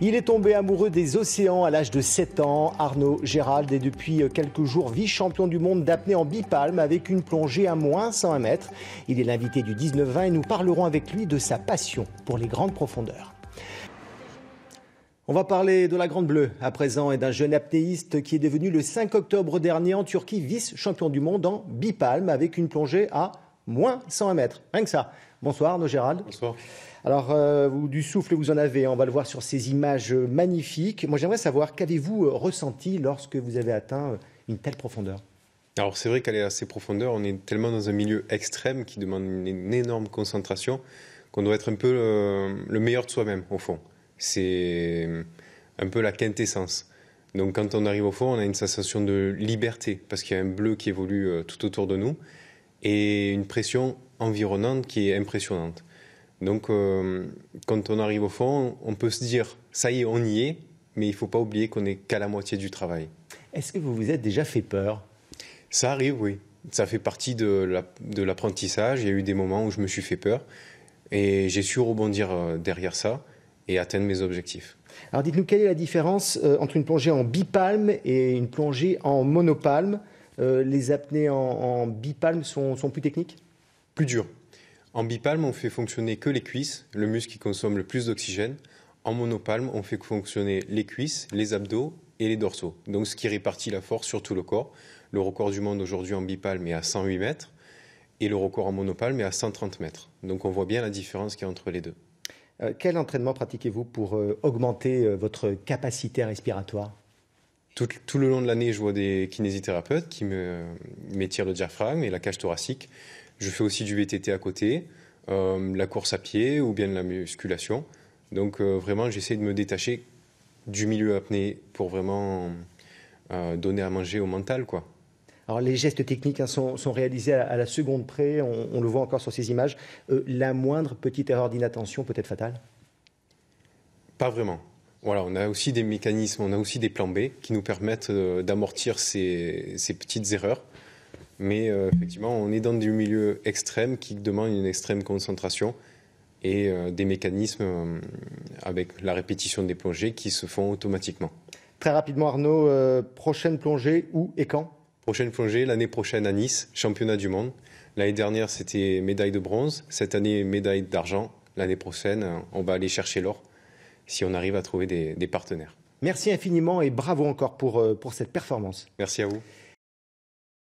Il est tombé amoureux des océans à l'âge de 7 ans. Arnaud Gérald est depuis quelques jours vice-champion du monde d'apnée en bipalme avec une plongée à moins 101 mètres. Il est l'invité du 19-20 et nous parlerons avec lui de sa passion pour les grandes profondeurs. On va parler de la Grande Bleue à présent et d'un jeune apnéiste qui est devenu le 5 octobre dernier en Turquie vice-champion du monde en bipalme avec une plongée à moins 101 mètres. Rien que ça. Bonsoir Arnaud Gérald. Bonsoir. Alors, euh, du souffle, vous en avez, on va le voir sur ces images magnifiques. Moi, j'aimerais savoir, qu'avez-vous euh, ressenti lorsque vous avez atteint euh, une telle profondeur Alors, c'est vrai qu'aller à ces profondeurs, on est tellement dans un milieu extrême qui demande une, énorme concentration qu'on doit être un peu le meilleur de soi-même, au fond. C'est un peu la quintessence. Donc, quand on arrive au fond, on a une sensation de liberté, parce qu'il y a un bleu qui évolue tout autour de nous, et une pression environnante qui est impressionnante. Donc, euh, quand on arrive au fond, on peut se dire, ça y est, on y est, mais il ne faut pas oublier qu'on n'est qu'à la moitié du travail. Est-ce que vous vous êtes déjà fait peur Ça arrive, oui. Ça fait partie de l'apprentissage. Il y a eu des moments où je me suis fait peur et j'ai su rebondir euh, derrière ça et atteindre mes objectifs. Alors dites-nous quelle est la différence euh, entre une plongée en bipalme et une plongée en monopalme Les apnées en, bipalme sont plus techniques plus dur. En bipalme, on fait fonctionner que les cuisses, le muscle qui consomme le plus d'oxygène. En monopalme, on fait fonctionner les cuisses, les abdos et les dorsaux. Donc ce qui répartit la force sur tout le corps. Le record du monde aujourd'hui en bipalme est à 108 mètres et le record en monopalme est à 130 mètres. Donc on voit bien la différence qui y a entre les deux. Euh, quel entraînement pratiquez-vous pour euh, augmenter euh, votre capacité respiratoire tout, tout, le long de l'année, je vois des kinésithérapeutes qui m'étirent le diaphragme et la cage thoracique. Je fais aussi du VTT à côté, euh, la course à pied ou bien la musculation. Donc euh, vraiment, j'essaie de me détacher du milieu apnée pour vraiment euh, donner à manger au mental, quoi. Alors les gestes techniques hein, sont, réalisés à la, seconde près, on, le voit encore sur ces images. la moindre petite erreur d'inattention peut être fatale Pas vraiment. Voilà, on a aussi des mécanismes, on a aussi des plans B qui nous permettent d'amortir ces petites erreurs. Mais euh, effectivement, on est dans du milieu extrême qui demande une extrême concentration et euh, des mécanismes euh, avec la répétition des plongées qui se font automatiquement. Très rapidement, Arnaud, prochaine plongée, où et quand Prochaine plongée, l'année prochaine à Nice, championnat du monde. L'année dernière, c'était médaille de bronze. Cette année, médaille d'argent. L'année prochaine, on va aller chercher l'or si on arrive à trouver des, des, partenaires. Merci infiniment et bravo encore pour, pour cette performance. Merci à vous.